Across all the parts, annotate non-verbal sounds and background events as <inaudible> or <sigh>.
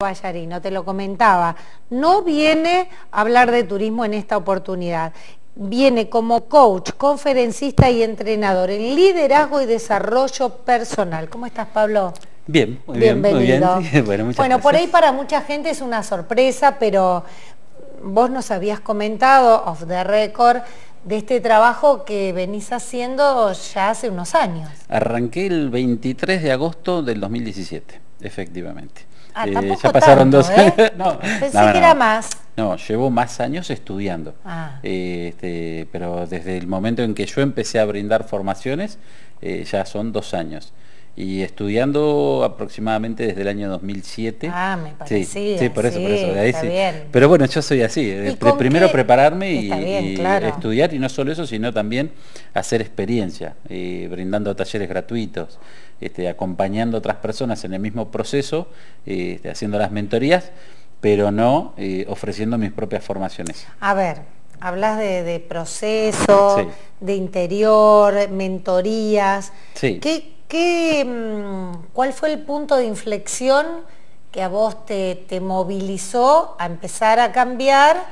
Vallarino, te lo comentaba, no viene a hablar de turismo en esta oportunidad. Viene como coach, conferencista y entrenador en liderazgo y desarrollo personal. ¿Cómo estás, Pablo? Bien, Bienvenido. bien. <laughs> Bueno, bueno por ahí para mucha gente es una sorpresa, pero vos nos habías comentado, off the record, de este trabajo que venís haciendo ya hace unos años. Arranqué el 23 de agosto del 2017, efectivamente. Ah, eh, ya pasaron dos ¿eh? años. <laughs> Pensé que era más. No, llevo más años estudiando. Ah. Eh, este, pero desde el momento en que yo empecé a brindar formaciones, ya son dos años. Y estudiando aproximadamente desde el año 2007. Ah, me parecía. Sí, por eso, por eso. Pero bueno, yo soy así. Primero prepararme y, estudiar, y no solo eso, sino también hacer experiencia, brindando talleres gratuitos. Este, acompañando a otras personas en el mismo proceso, este, haciendo las mentorías, pero no eh, ofreciendo mis propias formaciones. A ver, hablas de, proceso, de interior, mentorías. ¿Qué, qué, mm, cuál fue el punto de inflexión que a vos te movilizó a empezar a cambiar?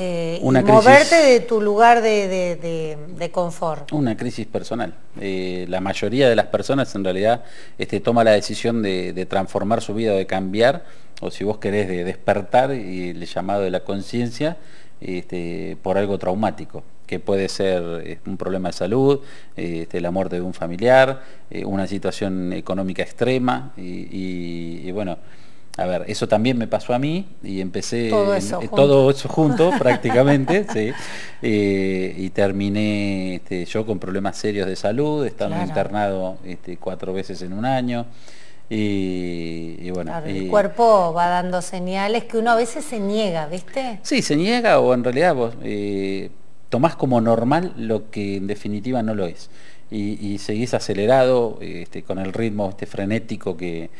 Eh, moverte de tu lugar de, confort. Una crisis personal. Eh, la mayoría de las personas en realidad este, toma la decisión de, transformar su vida, o de cambiar, o si vos querés, de despertar y el llamado de la conciencia este, por algo traumático que puede ser eh, un problema de salud, este, la muerte de un familiar, una situación económica extrema y bueno, a ver, eso también me pasó a mí y empecé todo eh, eso, junto <laughs> prácticamente, sí. Eh, y terminé este, yo con problemas serios de salud, estando internado este, cuatro veces en un año. Y, bueno. el eh, cuerpo va dando señales que uno a veces se niega, ¿viste? Sí, se niega o en realidad vos tomás como normal lo que en definitiva no lo es y, seguís acelerado este, con el ritmo este frenético que,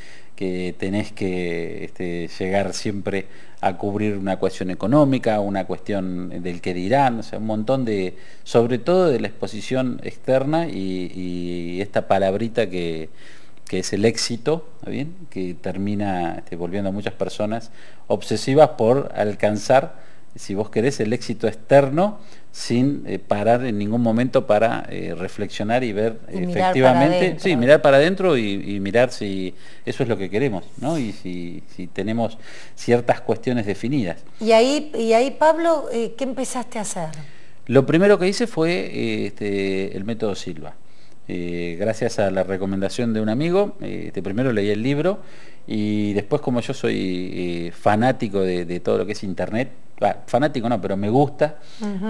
tenés que este, llegar siempre a cubrir una cuestión económica, una cuestión del que dirán, o sea, un montón de, sobre todo de la exposición externa y, esta palabrita que, es el éxito, bien? que termina este, volviendo a muchas personas obsesivas por alcanzar si vos querés, el éxito externo sin eh, parar en ningún momento para eh, reflexionar y ver efectivamente, sí, mirar para adentro y, mirar si eso es lo que queremos, ¿no? Y si, tenemos ciertas cuestiones definidas. Y ahí, y ahí Pablo, eh, ¿qué empezaste a hacer? Lo primero que hice fue este, el método Silva. gracias a la recomendación de un amigo, este, primero leí el libro y después como yo soy eh, fanático de, todo lo que es Internet, fanático no, pero me gusta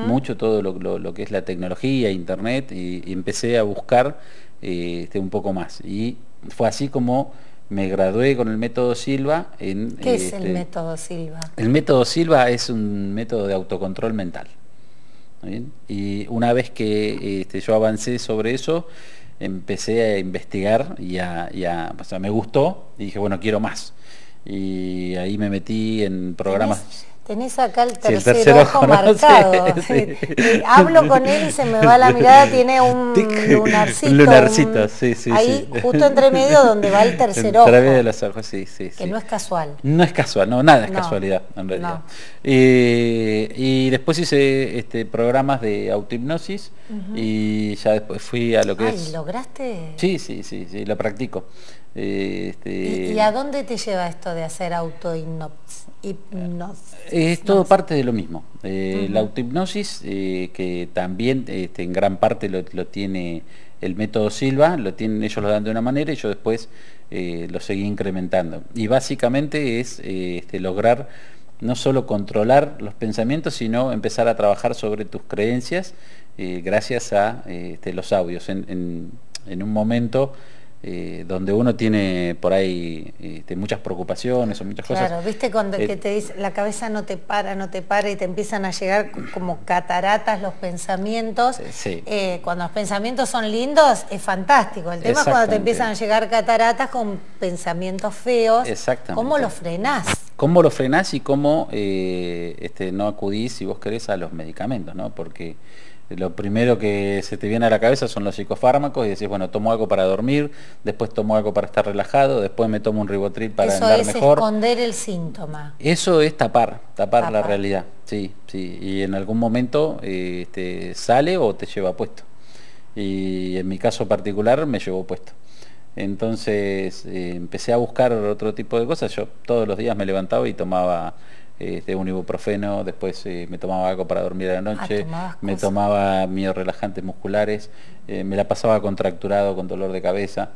mucho todo lo, que es la tecnología, Internet, y, empecé a buscar eh, este, un poco más. Y fue así como me gradué con el método Silva. En, ¿Qué es el este, método Silva? El método Silva es un método de autocontrol mental. Y una vez que este, yo avancé sobre eso, empecé a investigar y a, me gustó y dije, bueno, quiero más. Y ahí me metí en programas. Tenés acá el tercer, ojo, <laughs> <laughs> Hablo con él y se me va la mirada, <laughs> tiene un lunarcito. sí, sí. Ahí, justo entre medio donde va el tercer ojo. de los ojos, sí, sí. Que no es casual. No es casual, no, nada es casualidad, en realidad. Eh, y después hice este, programas de autohipnosis y ya después fui a lo que Ay, es... ¿lograste? Sí, sí, sí, sí, lo practico. Este, ¿Y, a dónde te lleva esto de hacer autohipnosis? Eh, es todo parte de lo mismo. Eh, la autohipnosis, eh, que también este, en gran parte lo, tiene el método Silva, lo tienen ellos lo dan de una manera y yo después lo seguí incrementando. Y básicamente es este, lograr no solo controlar los pensamientos, sino empezar a trabajar sobre tus creencias gracias a los audios. en un momento eh, donde uno tiene por ahí este, muchas preocupaciones o muchas cosas. Claro, viste cuando eh, te dice la cabeza no te para, no te para y te empiezan a llegar como cataratas los pensamientos. Eh, cuando los pensamientos son lindos es fantástico. El tema es cuando te empiezan a llegar cataratas con pensamientos feos. Exactamente. ¿Cómo los frenás? ¿Cómo los frenás y cómo este, no acudís, si vos querés, a los medicamentos? ¿no? Porque lo primero que se te viene a la cabeza son los psicofármacos y decís, bueno, tomo algo para dormir, después tomo algo para estar relajado, después me tomo un ribotril para Eso es esconder el síntoma. Eso es tapar, tapar, la realidad, sí, sí. Y en algún momento eh, este, sale o te lleva puesto. Y en mi caso particular me llevó puesto. Entonces eh, empecé a buscar otro tipo de cosas. Yo todos los días me levantaba y tomaba este, un ibuprofeno, después eh, me tomaba algo para dormir a la noche, ah, me tomaba mis relajantes musculares, eh, me la pasaba contracturado con dolor de cabeza.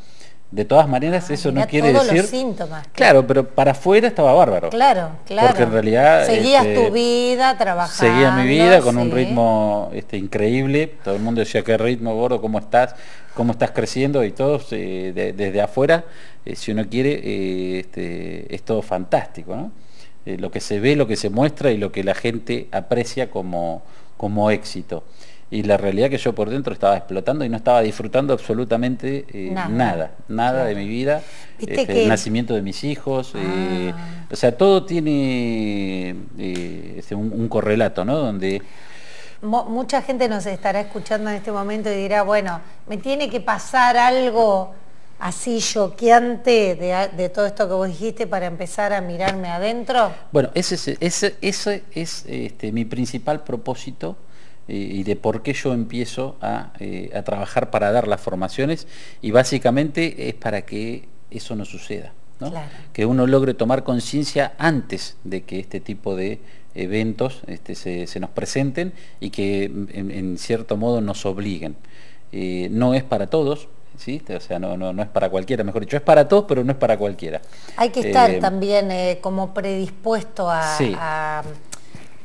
De todas maneras, ah, eso no quiere decir... síntomas. Claro, pero para afuera estaba bárbaro. Claro, claro. Porque en realidad... Seguías este, tu vida trabajando. Seguía mi vida con un ritmo este, increíble. Todo el mundo decía, qué ritmo, gordo, cómo estás, cómo estás creciendo y todos desde afuera, si uno quiere, este, es todo fantástico, eh, lo que se ve, lo que se muestra y lo que la gente aprecia como, como éxito. Y la realidad que yo por dentro estaba explotando y no estaba disfrutando absolutamente eh, nada, nada, de mi vida, este, el nacimiento de mis hijos, eh, ah. o sea, todo tiene este, un, correlato, ¿no? Donde mucha gente nos estará escuchando en este momento y dirá, bueno, me tiene que pasar algo así choqueante de, de, todo esto que vos dijiste para empezar a mirarme adentro? Bueno, ese es, este, mi principal propósito eh, y de por qué yo empiezo eh, a, trabajar para dar las formaciones y básicamente es para que eso no suceda. Que uno logre tomar conciencia antes de que este tipo de eventos este, se, nos presenten y que en, cierto modo nos obliguen. Eh, no es para todos, o sea, no, no, no es para cualquiera, mejor dicho, es para todos, pero no es para cualquiera. Hay que estar eh, también eh, como predispuesto a,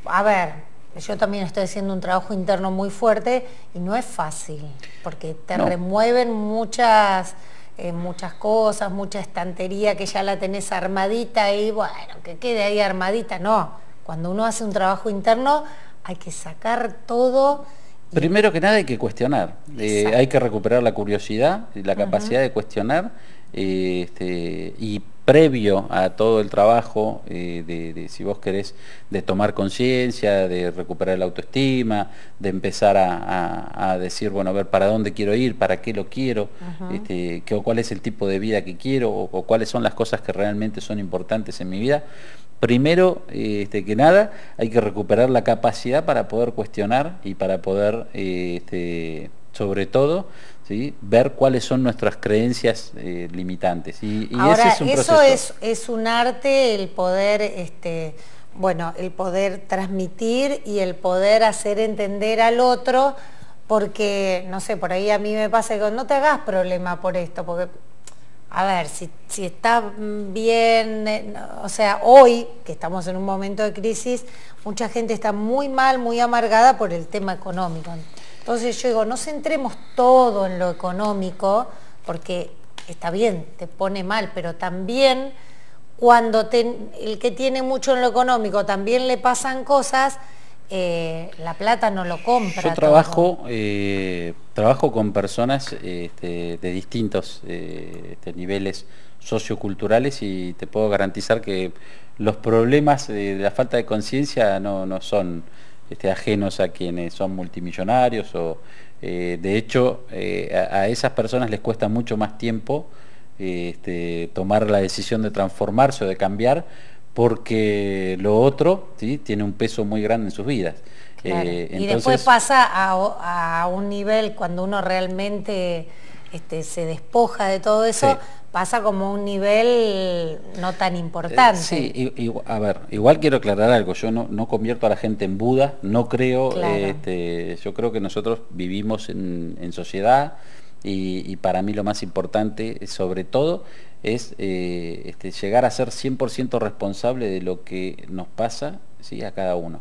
a, ver, yo también estoy haciendo un trabajo interno muy fuerte y no es fácil, porque te remueven muchas... Eh, muchas cosas, mucha estantería que ya la tenés armadita y bueno, que quede ahí armadita, no. Cuando uno hace un trabajo interno hay que sacar todo Primero que nada hay que cuestionar, eh, hay que recuperar la curiosidad, y la capacidad de cuestionar eh, este, y previo a todo el trabajo, eh, de, si vos querés, de tomar conciencia, de recuperar la autoestima, de empezar a, decir, bueno, a ver, ¿para dónde quiero ir? ¿Para qué lo quiero? Este, o ¿Cuál es el tipo de vida que quiero? O, cuáles son las cosas que realmente son importantes en mi vida? Primero eh, este, que nada, hay que recuperar la capacidad para poder cuestionar y para poder, eh, este, sobre todo, ver cuáles son nuestras creencias eh, limitantes. Y, eso es, es, un arte, el poder, este, bueno, el poder transmitir y el poder hacer entender al otro, porque, no sé, por ahí a mí me pasa que no te hagas problema por esto, porque a ver, si, si, está bien, eh, o sea, hoy, que estamos en un momento de crisis, mucha gente está muy mal, muy amargada por el tema económico. Entonces yo digo, no centremos todo en lo económico, porque está bien, te pone mal, pero también cuando el que tiene mucho en lo económico también le pasan cosas, eh, la plata no lo compra. Yo trabajo, eh, trabajo con personas este, de, distintos eh, este, niveles socioculturales y te puedo garantizar que los problemas de la falta de conciencia no, no son este, ajenos a quienes son multimillonarios o eh, de hecho eh, a, esas personas les cuesta mucho más tiempo este, tomar la decisión de transformarse o de cambiar porque lo otro ¿sí? tiene un peso muy grande en sus vidas. Eh, y después pasa a un nivel cuando uno realmente este, se despoja de todo eso, pasa como un nivel no tan eh, importante. sí, a ver, igual quiero aclarar algo, yo no, convierto a la gente en Buda, no creo, eh, este, yo creo que nosotros vivimos en, sociedad y, para mí lo más importante, sobre todo, es eh, este, llegar a ser 100% responsable de lo que nos pasa ¿sí? a cada uno.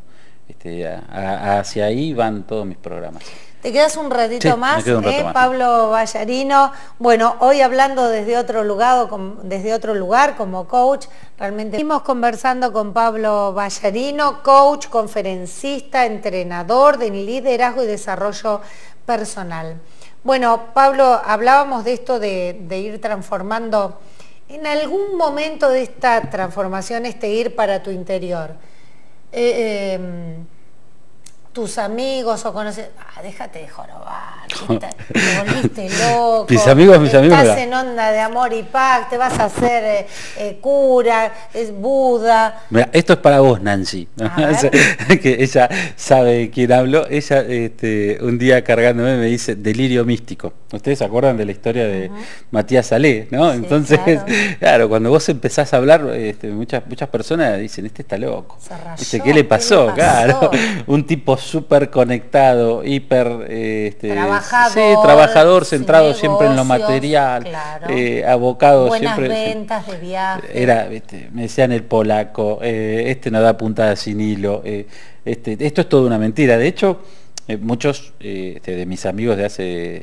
hacia ahí van todos mis programas. Te quedas un ratito ¿eh? más, Pablo Vallarino. Bueno, hoy hablando desde otro lugar, desde otro lugar como coach, realmente estuvimos conversando con Pablo Vallarino, coach, conferencista, entrenador de liderazgo y desarrollo personal. Bueno, Pablo, hablábamos de esto de, ir transformando, en algún momento de esta transformación, este ir para tu interior. Eh, em, tus amigos o conocidos... ah, déjate de jorobar te volviste loco. Mis amigos, mis amigos. Estás en onda de amor y paz, te vas a hacer eh, eh, cura, es Buda. Mira, esto es para vos, Nancy. <laughs> que ella sabe quién hablo. Ella este, un día cargándome me dice delirio místico. Ustedes se acuerdan de la historia de Matías Salé, ¿no? Entonces, <laughs> claro. cuando vos empezás a hablar, este, muchas, muchas personas dicen, este está loco. ¿qué, le pasó? Claro. <laughs> un tipo súper conectado, hiper eh, este, Sí, trabajador, centrado siempre en lo material, eh, abocado Buenas siempre. ventas de viaje. Era, este, me decían el polaco, eh, este no da puntada sin hilo. Eh, este, esto es toda una mentira. De hecho, eh, muchos este, de mis amigos de hace,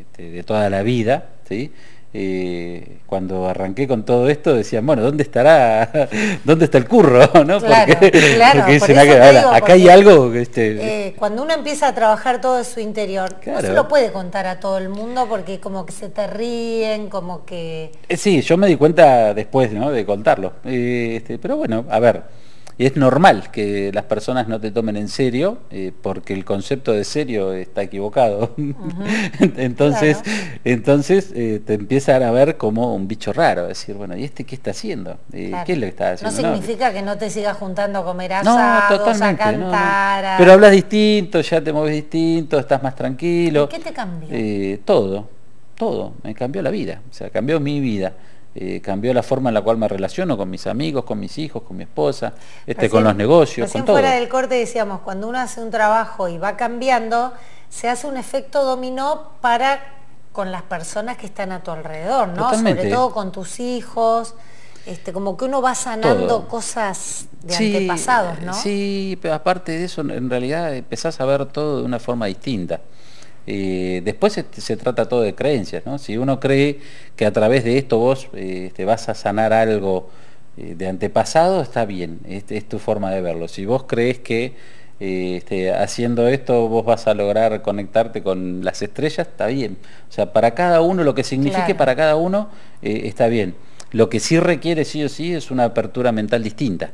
este, de toda la vida, ¿sí? Y eh, cuando arranqué con todo esto decían, bueno, ¿dónde estará? <laughs> ¿Dónde está el curro? <laughs> ¿no? porque, <laughs> dicen, acá, hay algo. Este, eh, cuando uno empieza a trabajar todo su interior, no se lo puede contar a todo el mundo porque como que se te ríen, como que... Eh, sí, yo me di cuenta después ¿no? de contarlo. Este, pero bueno, a ver y es normal que las personas no te tomen en serio, eh, porque el concepto de serio está equivocado. <laughs> entonces, entonces eh, te empiezan a ver como un bicho raro, decir, bueno, ¿y este qué está haciendo? Eh, ¿Qué es lo que está haciendo? No, significa que no te sigas juntando a comer asados, a Pero hablas distinto, ya te mueves distinto, estás más tranquilo. ¿Qué te cambió? todo, todo. Me cambió la vida, o sea, cambió mi vida. Eh, cambió la forma en la cual me relaciono con mis amigos, con mis hijos, con mi esposa, este, con los negocios, con todo. fuera del corte decíamos, cuando uno hace un trabajo y va cambiando, se hace un efecto dominó para con las personas que están a tu alrededor, ¿no? Sobre todo con tus hijos. Este, como que uno va sanando cosas de antepasados, ¿no? Sí, pero aparte de eso, en realidad empezás a ver todo de una forma distinta después se, trata todo de creencias, ¿no? Si uno cree que a través de esto vos te este, vas a sanar algo eh, de antepasado, está bien, es, tu forma de verlo. Si vos crees que eh, este, haciendo esto vos vas a lograr conectarte con las estrellas, está bien. O sea, para cada uno, lo que signifique para cada uno, eh, está bien. Lo que sí requiere sí o sí es una apertura mental distinta.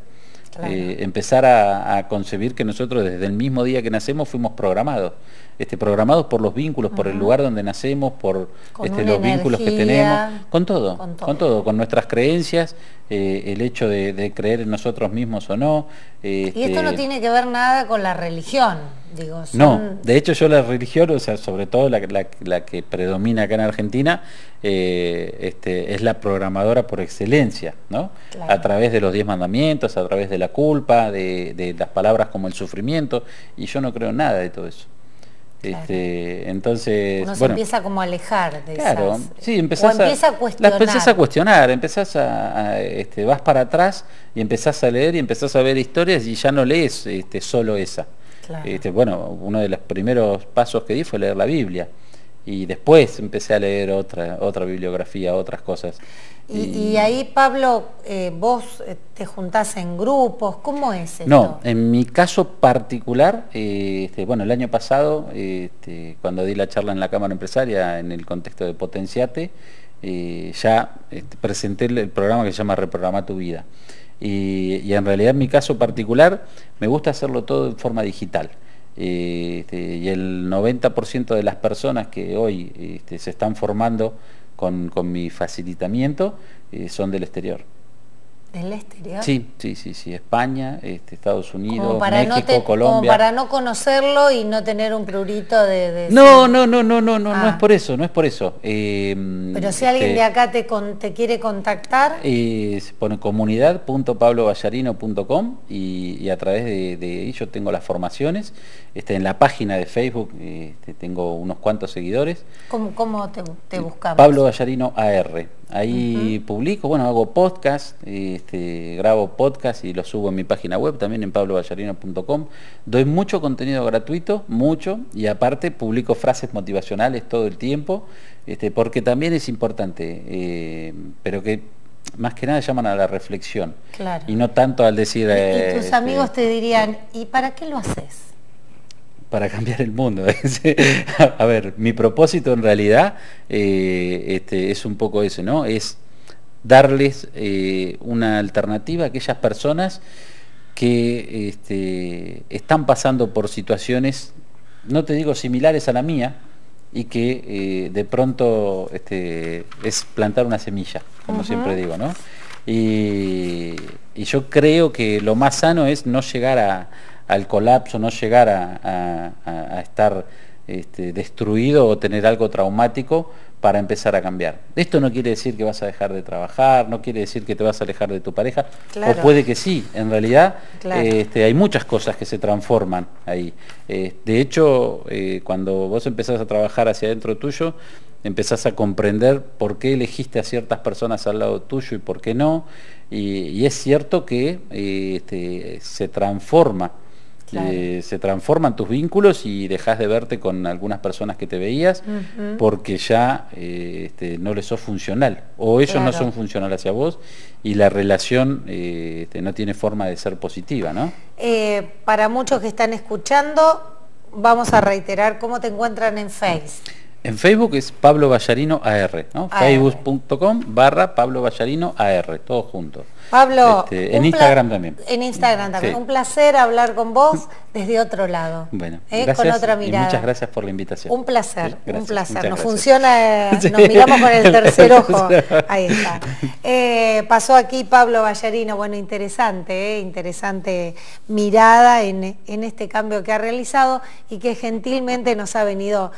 Eh, empezar a, concebir que nosotros desde el mismo día que nacemos fuimos programados. Este, programados por los vínculos, por el lugar donde nacemos, por este, los vínculos que tenemos, con todo, con todo, con, nuestras creencias, eh, el hecho de, creer en nosotros mismos o no. y esto no este, tiene que ver nada con la religión. No, de hecho yo la religión, o sea, sobre todo la, que predomina acá en Argentina, eh, este, es la programadora por excelencia, ¿no? A través de los diez mandamientos, a través de la culpa, de, las palabras como el sufrimiento, y yo no creo nada de todo eso. Este, entonces se empieza como a alejar de claro sí a, cuestionar las a cuestionar empezás a, este, vas para atrás y empezás a leer y empezás a ver historias y ya no lees este, solo esa este, bueno, uno de los primeros pasos que di fue leer la Biblia. Y después empecé a leer otra, otra bibliografía, otras cosas. Y, ahí, Pablo, eh, vos eh, te juntás en grupos, ¿cómo es eso? No, en mi caso particular, eh, este, bueno, el año pasado, este, cuando di la charla en la Cámara Empresaria, en el contexto de Potenciate, ya presenté el programa que se llama Reprograma tu Vida y, en realidad en mi caso particular me gusta hacerlo todo en forma digital. Este, y el 90% de las personas que hoy este, se están formando con, mi facilitamiento eh, son del exterior. ¿Del exterior? Sí, sí, sí, sí. España, este, Estados Unidos, para México, Colombia. Como para no conocerlo y no tener un prurito de... no, no, no, no, no, no, no es ah. por eso, no es por eso. Em, Pero si alguien este, de acá te, te quiere contactar... se pone comunidad.pabloballarino.com y, y a través de, de ello tengo las formaciones. Este, en la página de Facebook este, tengo unos cuantos seguidores. ¿Cómo, te, te, buscamos? Pablo Gallarino AR. Ahí publico, bueno, hago podcast, este, grabo podcast y lo subo en mi página web, también en pablogallarino.com. Doy mucho contenido gratuito, mucho, y aparte publico frases motivacionales todo el tiempo, porque también es importante, eh, pero que más que nada llaman a la reflexión. Claro. Y no tanto al decir... ¿Y, eh, tus amigos te dirían, ¿y para qué lo haces? para cambiar el mundo. <laughs> a ver, mi propósito en realidad eh, este, es un poco eso, ¿no? Es darles eh, una alternativa a aquellas personas que este, están pasando por situaciones, no te digo similares a la mía, y que eh, de pronto este, es plantar una semilla, como siempre digo, ¿no? y yo creo que lo más sano es no llegar a, al colapso, no llegar a, estar este, destruido o tener algo traumático para empezar a cambiar. Esto no quiere decir que vas a dejar de trabajar, no quiere decir que te vas a alejar de tu pareja, o puede que sí, en realidad este, hay muchas cosas que se transforman ahí. Eh, de hecho, eh, cuando vos empezás a trabajar hacia adentro tuyo, empezás a comprender por qué elegiste a ciertas personas al lado tuyo y por qué no, y, es cierto que eh, este, se transforma se transforman tus vínculos y dejas de verte con algunas personas que te veías porque ya eh, este, no les sos funcional o ellos no son funcionales hacia vos y la relación eh, este, no tiene forma de ser positiva, ¿no? Eh, para muchos que están escuchando, vamos a reiterar cómo te encuentran en Face. En Facebook es Pablo Vallarino AR, ¿no? Facebook.com barra Pablo Vallarino AR, todo juntos. Pablo, este, en Instagram también. En Instagram también. Un placer hablar con vos desde otro lado. Bueno, ¿eh? con otra mirada. muchas gracias por la invitación. Un placer, un placer. nos funciona, <laughs> nos miramos con el tercer <laughs> ojo. Ahí está. <laughs> Eh, pasó aquí Pablo Vallarino, bueno, interesante, ¿eh? interesante mirada en, en este cambio que ha realizado y que gentilmente nos ha venido.